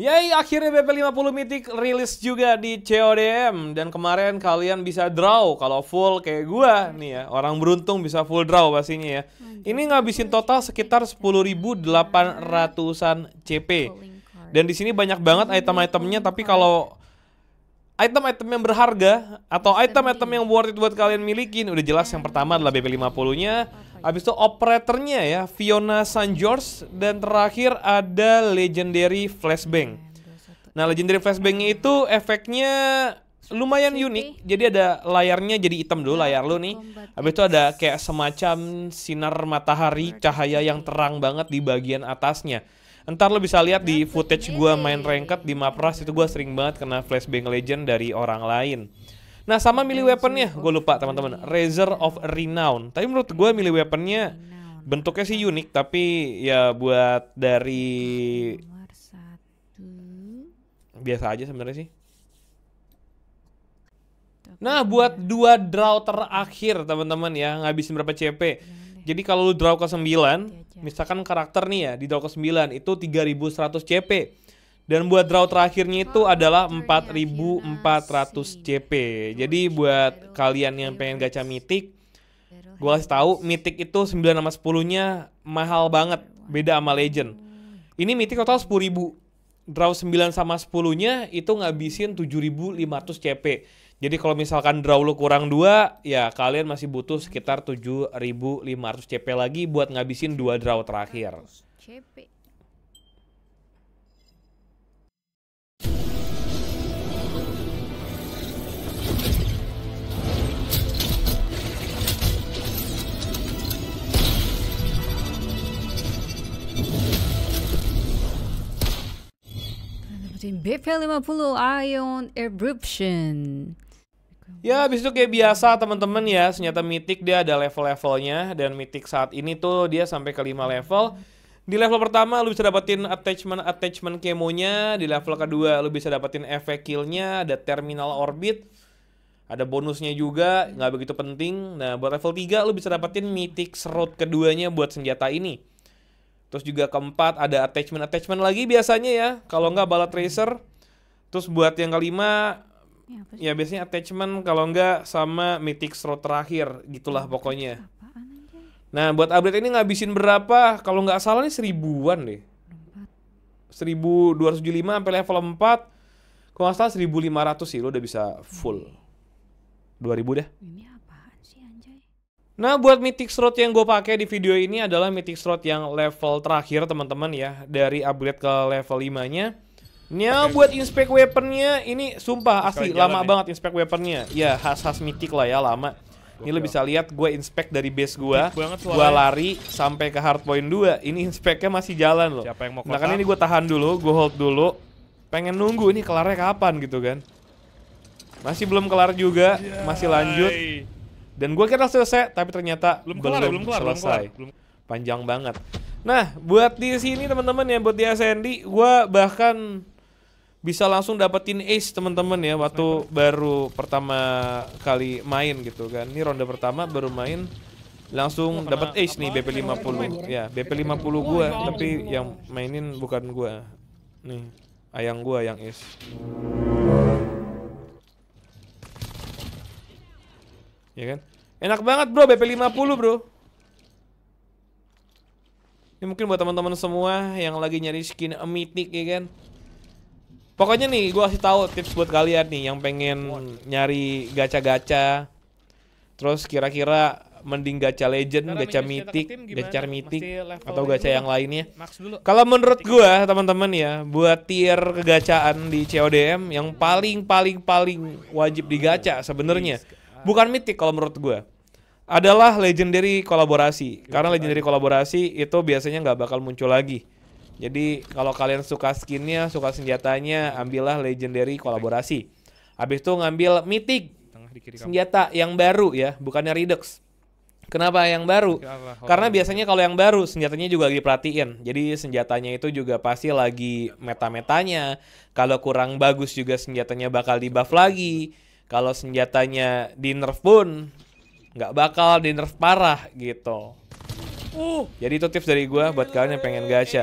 Yay, akhirnya BP50 Mythic rilis juga di CODM dan kemarin kalian bisa draw kalau full kayak gua nih ya. Orang beruntung bisa full draw pastinya ya. Ini ngabisin total sekitar 10.800-an CP. Dan di sini banyak banget item-itemnya tapi kalau item-item yang berharga atau item-item yang worth it buat kalian milikin udah jelas yang pertama adalah BP50-nya Iya. Habis itu operatornya ya Fiona San George dan terakhir ada legendary flashbang. Iya, nah, legendary Flashbang itu efeknya lumayan unik. Jadi ada layarnya jadi hitam dulu nah, layar lu nih. Habis itu ada kayak semacam sinar matahari cahaya yang terang banget di bagian atasnya. Ntar lo bisa lihat di nah, footage gue main ranked di Mapras itu gue sering banget kena flashbang legend dari orang lain. Nah sama milih weaponnya, gue lupa teman-teman. Razor of Renown. Tapi menurut gue milih weaponnya bentuknya sih unik, tapi ya buat dari biasa aja sebenarnya sih. Nah buat dua draw terakhir teman-teman ya ngabisin berapa CP. Jadi kalau lu draw ke 9, misalkan karakter nih ya di draw ke 9 itu 3100 CP. Dan buat draw terakhirnya itu adalah 4400 CP. Jadi buat kalian yang pengen gacha mitik, gue kasih tahu mitik itu 9 sama 10-nya mahal banget, beda sama legend. Ini mitik total 10.000. Draw 9 sama 10-nya itu ngabisin 7500 CP. Jadi kalau misalkan draw lu kurang 2, ya kalian masih butuh sekitar 7500 CP lagi buat ngabisin dua draw terakhir. Astagfirullahaladzim, BP50 Ion Eruption. Ya, habis itu kayak biasa teman-teman ya, senjata mitik dia ada level-levelnya dan mitik saat ini tuh dia sampai ke 5 level. Di level pertama lu bisa dapetin attachment-attachment kemonya, di level kedua lu bisa dapetin efek killnya, ada terminal orbit, ada bonusnya juga, nggak begitu penting. Nah, buat level 3 lu bisa dapetin mitik serut keduanya buat senjata ini. Terus juga keempat ada attachment-attachment lagi biasanya ya. Kalau nggak bala tracer. Terus buat yang kelima ya, ya biasanya attachment kalau nggak sama mythic slot terakhir gitulah pokoknya. Nah buat upgrade ini ngabisin berapa? Kalau nggak salah nih seribuan deh. 1275 sampai level 4 kalau nggak salah 1500 sih lo udah bisa full 2000 ribu ini Nah, buat Mythic Road yang gue pakai di video ini adalah Mythic Road yang level terakhir, teman-teman ya. Dari upgrade ke level 5-nya. Ya, buat inspect weaponnya ini sumpah asli lama ya. banget inspect weaponnya. Ya, khas-khas Mythic lah ya, lama. Ini lo bisa lihat gue inspect dari base gue. Gue lari sampai ke point 2. Ini inspect-nya masih jalan loh. Siapa yang mau Nah, kan ini gue tahan dulu, gue hold dulu. Pengen nunggu ini kelarnya kapan gitu kan. Masih belum kelar juga, masih lanjut. Dan gue kira selesai, tapi ternyata belum, kelar, belum, kelar, selesai. Belum kelar, belum. Panjang banget. Nah, buat di sini teman-teman ya, buat di SND, gue bahkan bisa langsung dapetin ace teman-teman ya waktu Sniper. baru pertama kali main gitu kan. Ini ronde pertama baru main langsung dapat ace nih BP 50. Ya, ya BP 50 gua tapi yang mainin bukan gua. Nih, ayang gua yang ace. Ya kan? Enak banget bro BP50 bro Ini mungkin buat teman-teman semua Yang lagi nyari skin mythic ya kan Pokoknya nih gue kasih tahu tips buat kalian nih Yang pengen nyari gacha-gacha Terus kira-kira mending gacha legend, Karena gacha mitik, gacha mitik atau gacha yang lainnya. Kalau menurut gue teman-teman ya, buat tier kegacaan di CODM yang paling paling paling wajib digacha sebenarnya bukan mitik kalau menurut gue adalah legendary kolaborasi Gila, karena legendary kolaborasi itu biasanya nggak bakal muncul lagi jadi kalau kalian suka skinnya suka senjatanya ambillah legendary kolaborasi habis itu ngambil mythic senjata yang baru ya bukannya redux Kenapa yang baru? Oh. Karena biasanya kalau yang baru senjatanya juga lagi perhatiin. Jadi senjatanya itu juga pasti lagi meta-metanya. Kalau kurang bagus juga senjatanya bakal di-buff lagi kalau senjatanya di nerf pun nggak bakal di nerf parah gitu. Uh, jadi itu tips dari gue buat kalian yang pengen gacha.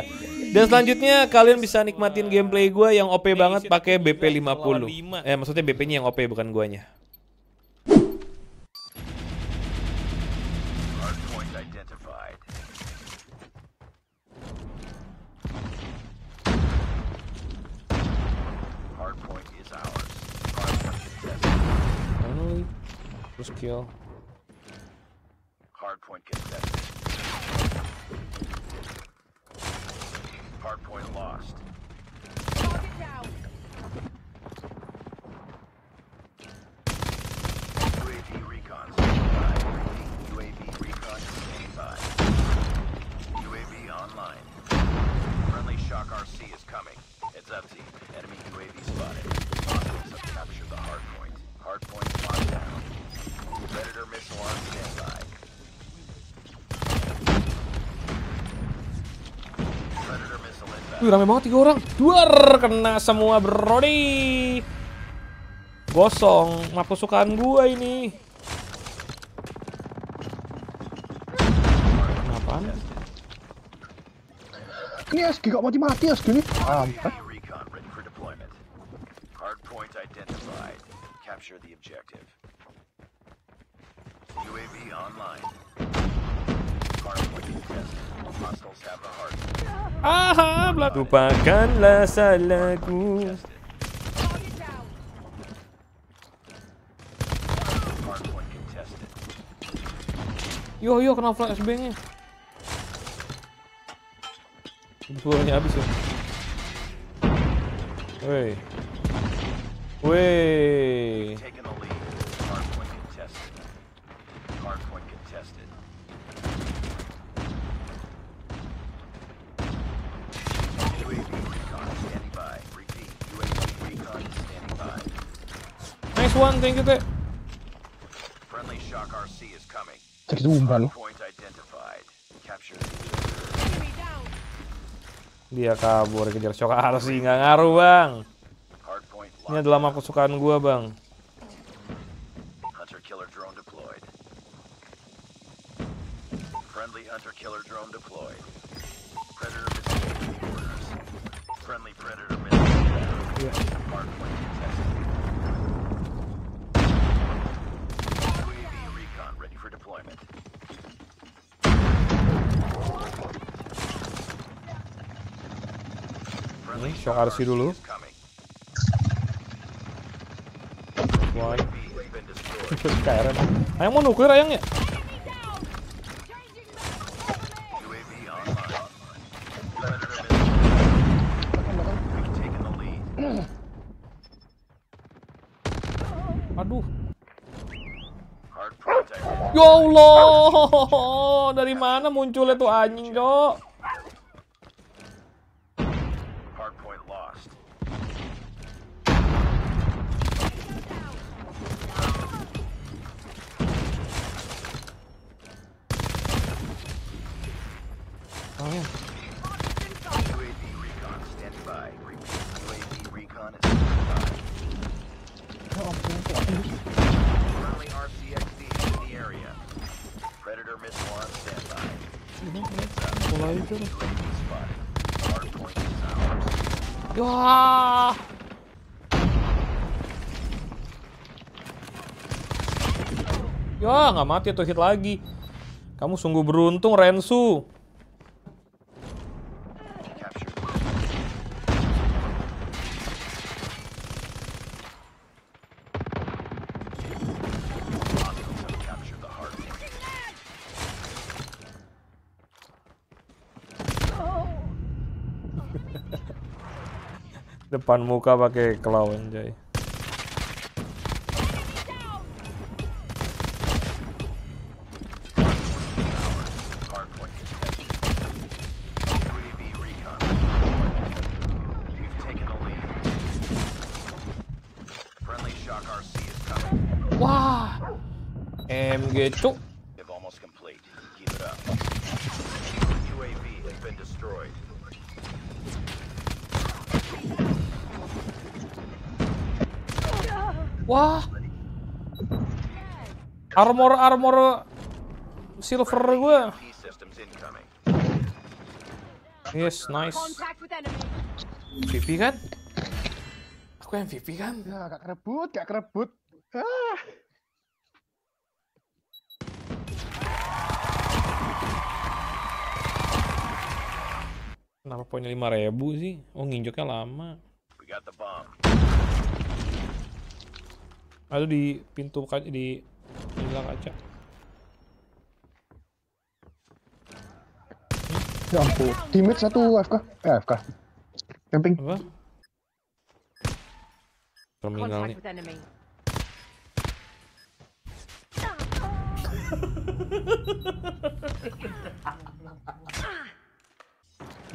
Dan selanjutnya kalian bisa nikmatin gameplay gue yang OP banget pakai BP 50. Eh maksudnya BP-nya yang OP bukan guanya. first kill. Hardpoint contested. Hardpoint lost. Wih rame banget tiga orang. Duar kena semua Brody. Gosong, map kesukaan gua ini. Kenapaan? Ini SG gak mati-mati SG ini. Ampet. Capture the objective. UAV online. Aha, uh-huh, bla. Lupakanlah salahku. Yo yo kena flashbang nya. Bulunya habis ya. Woi. Woi. one, thank you, Teh. Friendly Shock RC is coming. itu Dia kabur kejar Shock RC, nggak ngaruh, Bang. Ini adalah map kesukaan gua, Bang. Friendly Predator Friendly iya. predator deployment. Ini show RC dulu. One. Keren. Ayang mau nuker ayang ya? Aduh. Ya Allah, dari mana munculnya tuh anjing, Cok? Oh, anjir. Wah. Ya, nggak mati tuh hit lagi. Kamu sungguh beruntung, Rensu. depan pakai claw anjay Wah. MG cuk. almost complete. Keep it up. UAV has been destroyed. Wah. Armor armor silver gue. Yes, nice. MVP kan? Aku MVP kan? Ya, gak kerebut, gak kerebut. Ah. Kenapa poinnya 5000 sih? Oh, nginjoknya lama. Ada di pintu kaca di jendela kaca. Ya ampun, teammate satu AFK, eh AFK. Camping. Apa? Terminal nih.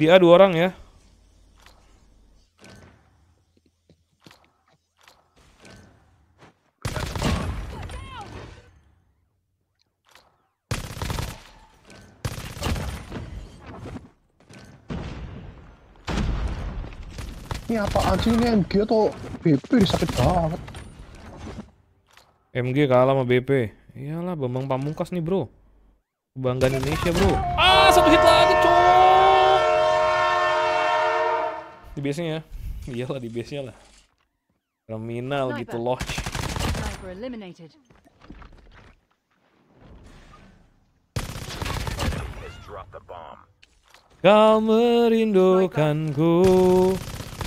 Dia dua orang ya. Ini apa aja ini MG atau BP sakit banget. MG kalah sama BP. Iyalah Bambang Pamungkas nih, Bro. Bangga Indonesia, Bro. Ah, satu hit lagi, cok. Di base-nya ya. Iyalah di base-nya lah. Terminal Sniper. gitu lodge. Sniper eliminated. Kau merindukanku.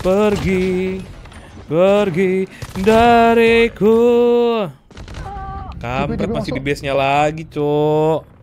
Pergi Pergi dariku Kamu masih di base-nya lagi, Cok.